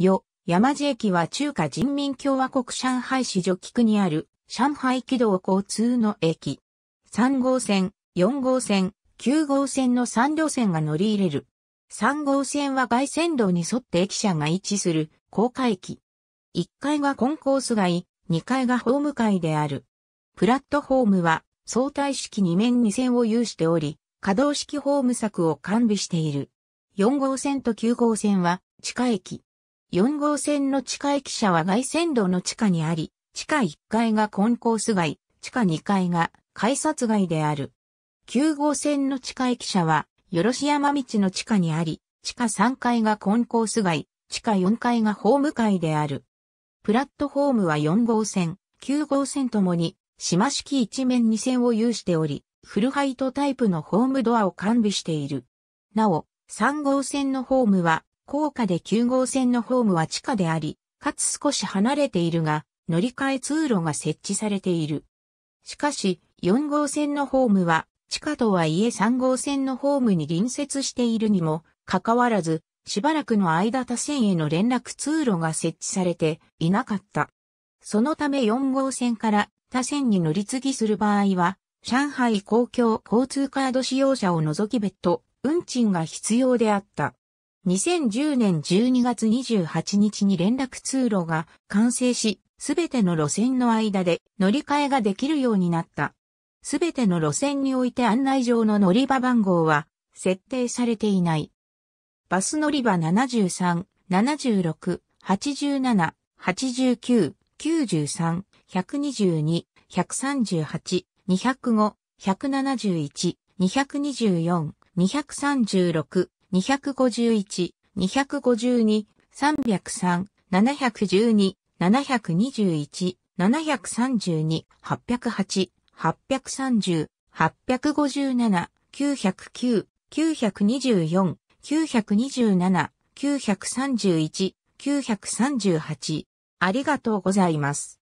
よ、山地駅は中華人民共和国上海市除菊にある上海軌道交通の駅。3号線、4号線、9号線の3路線が乗り入れる。3号線は外線道に沿って駅舎が位置する高架駅。1階がコンコース街、2階がホーム街である。プラットホームは相対式2面2線を有しており、可動式ホーム柵を完備している。4号線と9号線は地下駅。4号線の地下駅舎は外線道の地下にあり、地下1階がコンコース街、地下2階が改札街である。9号線の地下駅舎は、よろし山道の地下にあり、地下3階がコンコース街、地下4階がホーム街である。プラットホームは4号線、9号線ともに、島式一面2線を有しており、フルハイトタイプのホームドアを完備している。なお、3号線のホームは、高架で9号線のホームは地下であり、かつ少し離れているが、乗り換え通路が設置されている。しかし、4号線のホームは、地下とはいえ3号線のホームに隣接しているにも、かかわらず、しばらくの間他線への連絡通路が設置されていなかった。そのため4号線から他線に乗り継ぎする場合は、上海公共交通カード使用者を除き別途、運賃が必要であった。2010年12月28日に連絡通路が完成し、すべての路線の間で乗り換えができるようになった。すべての路線において案内上の乗り場番号は設定されていない。バス乗り場73、76、87、89、93、122、138、205、171、224、236、251、252、303、712、721、732、808、830、857、909、924、927、931、938。ありがとうございます。